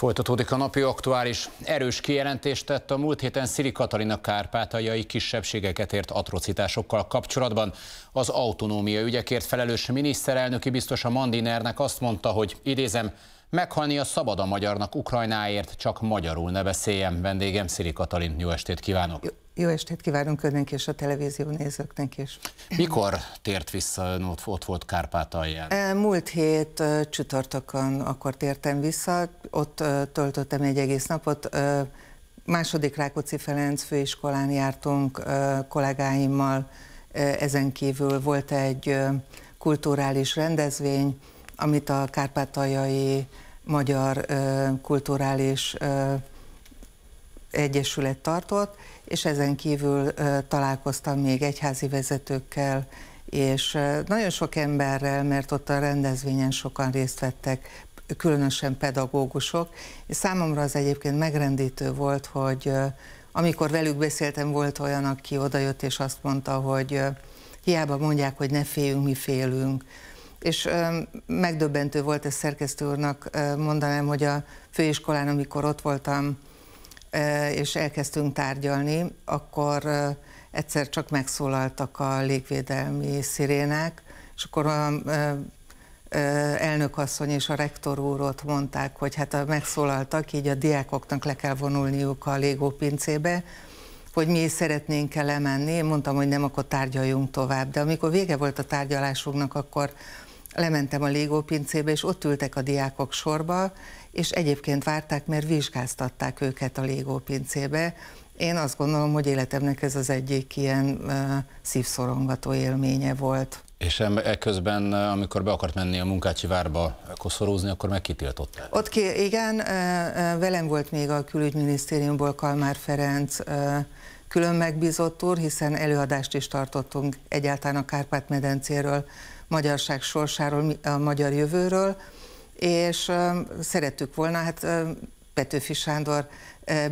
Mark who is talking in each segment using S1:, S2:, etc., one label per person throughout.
S1: Folytatódik a napi aktuális. Erős kijelentést tett a múlt héten Szili Katalina kárpátaljai kisebbségeket ért atrocitásokkal kapcsolatban. Az autonómia ügyekért felelős miniszterelnöki biztos a Mandinernek azt mondta, hogy idézem, meghalni a szabad a magyarnak Ukrajnáért, csak magyarul ne beszéljem. Vendégem Szili Katalin, jó estét kívánok!
S2: Jó estét kívánunk önnek és a televízió nézőknek is.
S1: Mikor tért vissza ön ott, ott volt Kárpátalján?
S2: E, múlt hét csütörtökön akkor tértem vissza, ott töltöttem egy egész napot. Második Rákóczi Ferenc főiskolán jártunk kollégáimmal, ezen kívül volt egy kulturális rendezvény, amit a kárpátaljai magyar kulturális egyesület tartott, és ezen kívül találkoztam még egyházi vezetőkkel, és nagyon sok emberrel, mert ott a rendezvényen sokan részt vettek, különösen pedagógusok, és számomra az egyébként megrendítő volt, hogy amikor velük beszéltem, volt olyan, aki odajött és azt mondta, hogy hiába mondják, hogy ne féljünk, mi félünk. És megdöbbentő volt ez szerkesztő úrnak mondanám, hogy a főiskolán, amikor ott voltam és elkezdtünk tárgyalni, akkor egyszer csak megszólaltak a légvédelmi szirénák, és akkor a elnökasszony és a rektor úr ott mondták, hogy hát megszólaltak, így a diákoknak le kell vonulniuk a légópincébe, hogy mi szeretnénk elemenni, Én mondtam, hogy nem, akkor tárgyaljunk tovább. De amikor vége volt a tárgyalásunknak, akkor lementem a légópincébe, és ott ültek a diákok sorba, és egyébként várták, mert vizsgáztatták őket a légópincébe. Én azt gondolom, hogy életemnek ez az egyik ilyen uh, szívszorongató élménye volt.
S1: És ekközben, amikor be akart menni a munkácsi várba koszorúzni, akkor meg kitiltották?
S2: Ott ki, igen, velem volt még a külügyminisztériumból Kalmár Ferenc külön megbízott úr, hiszen előadást is tartottunk egyáltalán a Kárpát-medencéről, magyarság sorsáról, a magyar jövőről, és szerettük volna, hát Petőfi Sándor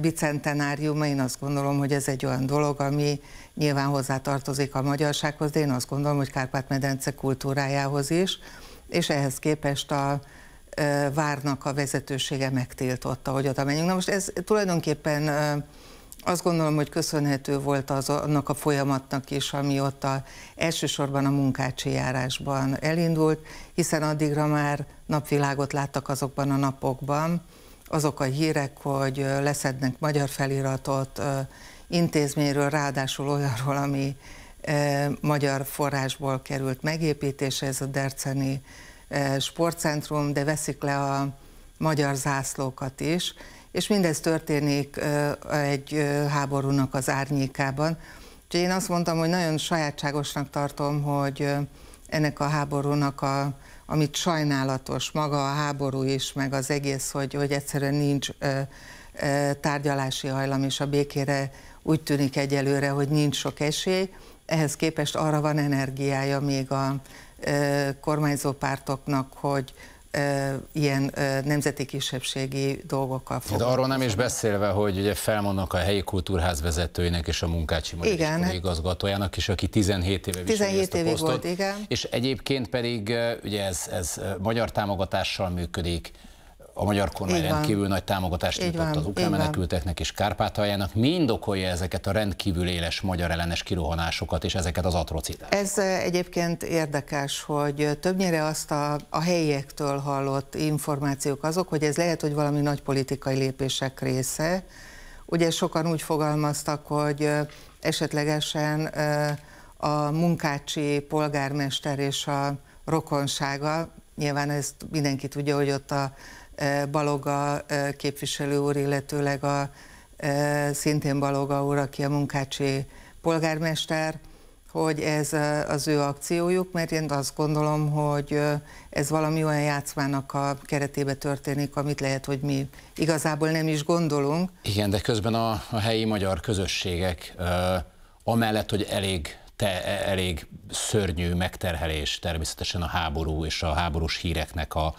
S2: bicentenáriuma, én azt gondolom, hogy ez egy olyan dolog, ami nyilván hozzátartozik a magyarsághoz, de én azt gondolom, hogy Kárpát-medence kultúrájához is, és ehhez képest a várnak a vezetősége megtiltotta, hogy oda menjünk. Na most ez tulajdonképpen azt gondolom, hogy köszönhető volt az, annak a folyamatnak is, ami ott a, elsősorban a munkácsi járásban elindult, hiszen addigra már napvilágot láttak azokban a napokban, azok a hírek, hogy leszednek magyar feliratot intézményről, ráadásul olyanról, ami magyar forrásból került megépítése, ez a Derceni sportcentrum, de veszik le a magyar zászlókat is, és mindez történik egy háborúnak az árnyékában. Úgyhogy én azt mondtam, hogy nagyon sajátságosnak tartom, hogy ennek a háborúnak, a, amit sajnálatos maga a háború is, meg az egész, hogy, hogy egyszerűen nincs tárgyalási hajlam, és a békére úgy tűnik egyelőre, hogy nincs sok esély, ehhez képest arra van energiája még a kormányzó pártoknak, hogy ilyen nemzeti kisebbségi dolgokkal foglalkozni. De arról
S1: nem is beszélve, hogy ugye felmondnak a helyi kultúrház vezetőinek és a munkácsi igen. igazgatójának is, aki 17 éve 17 ezt a évig posztot, volt, igen. És egyébként pedig ugye ez, ez magyar támogatással működik, a magyar kormány Így rendkívül van. nagy támogatást nyújtott az ukrán menekülteknek és Kárpátaljának. Mi indokolja ezeket a rendkívül éles magyar ellenes kirohanásokat és ezeket az atrocitásokat?
S2: Ez eh, egyébként érdekes, hogy eh, többnyire azt a, a helyiektől hallott információk azok, hogy ez lehet, hogy valami nagy politikai lépések része. Ugye sokan úgy fogalmaztak, hogy eh, esetlegesen a munkácsi polgármester és a rokonsága, nyilván ezt mindenki tudja, hogy ott a Baloga képviselő úr, illetőleg a szintén Baloga úr, aki a munkácsi polgármester, hogy ez az ő akciójuk, mert én azt gondolom, hogy ez valami olyan játszmának a keretébe történik, amit lehet, hogy mi igazából nem is gondolunk.
S1: Igen, de közben a, a helyi magyar közösségek amellett, hogy elég te, e, elég szörnyű megterhelés természetesen a háború és a háborús híreknek a,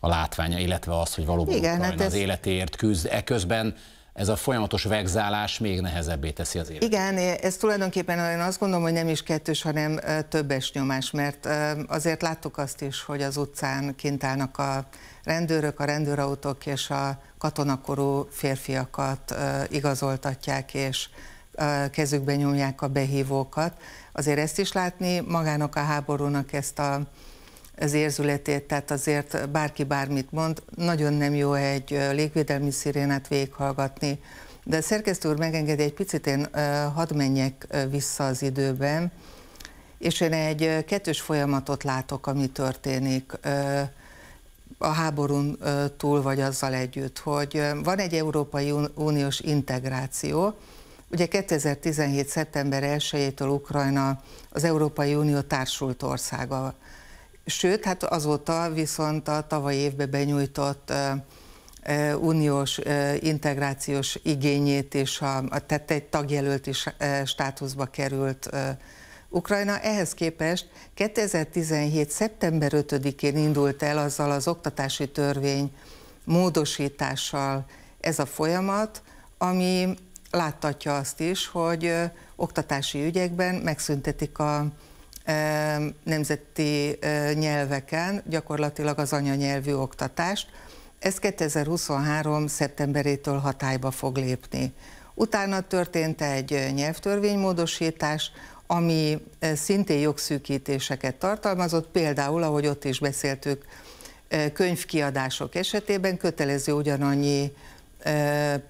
S1: a látványa, illetve az, hogy valóban Igen, hát ez... az életért küzd. Eközben ez a folyamatos vegzálás még nehezebbé teszi az
S2: életet. Igen, ez tulajdonképpen én azt gondolom, hogy nem is kettős, hanem többes nyomás, mert azért láttuk azt is, hogy az utcán kint állnak a rendőrök, a rendőrautók és a katonakorú férfiakat igazoltatják, és kezükbe nyomják a behívókat. Azért ezt is látni magának a háborúnak ezt a az érzületét, tehát azért bárki bármit mond, nagyon nem jó egy légvédelmi szirénát végighallgatni. De szerkesztő úr megengedi, egy picit én hadd menjek vissza az időben, és én egy kettős folyamatot látok, ami történik a háborún túl, vagy azzal együtt, hogy van egy Európai Uniós integráció, Ugye 2017. szeptember 1-től Ukrajna az Európai Unió társult országa Sőt, hát azóta viszont a tavaly évben benyújtott uniós integrációs igényét és a, a tett egy tagjelölti státuszba került Ukrajna ehhez képest 2017. szeptember 5-én indult el azzal az oktatási törvény módosítással ez a folyamat, ami láttatja azt is, hogy oktatási ügyekben megszüntetik a nemzeti nyelveken, gyakorlatilag az anyanyelvű oktatást. Ez 2023. szeptemberétől hatályba fog lépni. Utána történt egy nyelvtörvénymódosítás, ami szintén jogszűkítéseket tartalmazott, például, ahogy ott is beszéltük, könyvkiadások esetében kötelező ugyanannyi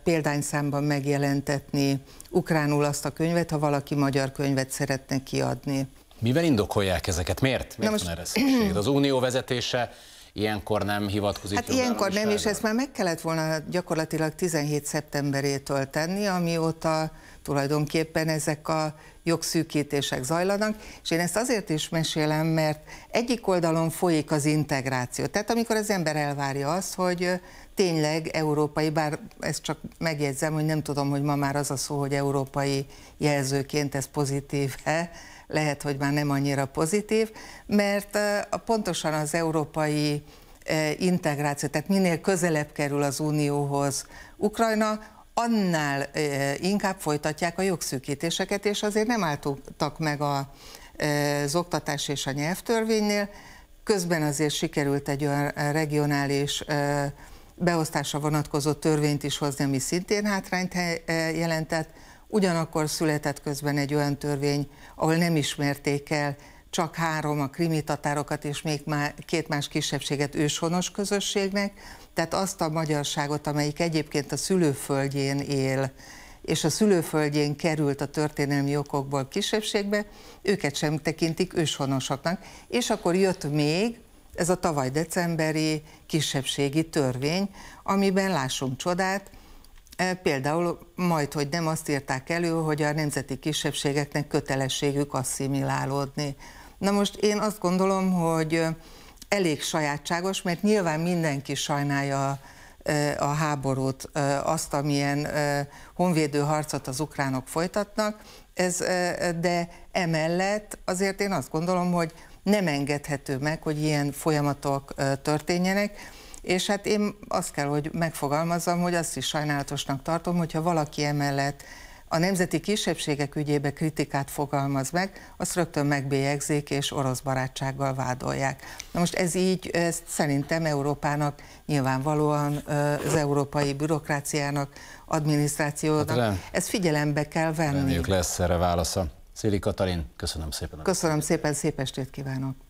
S2: példányszámban megjelentetni ukránul azt a könyvet, ha valaki magyar könyvet szeretne kiadni.
S1: Miben indokolják ezeket? Miért? Miért most... van erre szükség? Az unió vezetése ilyenkor nem hivatkozik. Hát ilyenkor nem,
S2: és ezt már meg kellett volna gyakorlatilag 17 szeptemberétől tenni, amióta tulajdonképpen ezek a jogszűkítések zajlanak, és én ezt azért is mesélem, mert egyik oldalon folyik az integráció. Tehát amikor az ember elvárja azt, hogy tényleg európai, bár ezt csak megjegyzem, hogy nem tudom, hogy ma már az a szó, hogy európai jelzőként ez pozitív-e, lehet, hogy már nem annyira pozitív, mert pontosan az európai integráció, tehát minél közelebb kerül az Unióhoz Ukrajna, annál inkább folytatják a jogszűkítéseket, és azért nem álltak meg a, az oktatás és a nyelvtörvénynél. Közben azért sikerült egy olyan regionális beosztásra vonatkozó törvényt is hozni, ami szintén hátrányt jelentett. Ugyanakkor született közben egy olyan törvény, ahol nem ismerték el csak három a krimi tatárokat és még már két más kisebbséget őshonos közösségnek, tehát azt a magyarságot, amelyik egyébként a szülőföldjén él, és a szülőföldjén került a történelmi okokból kisebbségbe, őket sem tekintik őshonosoknak. És akkor jött még ez a tavaly decemberi kisebbségi törvény, amiben lássunk csodát, e, Például majd, hogy nem azt írták elő, hogy a nemzeti kisebbségeknek kötelességük asszimilálódni. Na most én azt gondolom, hogy elég sajátságos, mert nyilván mindenki sajnálja a háborút, azt, amilyen honvédő harcot az ukránok folytatnak, ez, de emellett azért én azt gondolom, hogy nem engedhető meg, hogy ilyen folyamatok történjenek, és hát én azt kell, hogy megfogalmazzam, hogy azt is sajnálatosnak tartom, hogyha valaki emellett a nemzeti kisebbségek ügyébe kritikát fogalmaz meg, azt rögtön megbélyegzik és orosz barátsággal vádolják. Na most ez így, ezt szerintem Európának nyilvánvalóan az európai bürokráciának, adminisztrációnak, hát ezt figyelembe kell venni. Reméljük lesz erre válasza. Széli Katalin, köszönöm szépen. Köszönöm szépen, szép estét kívánok.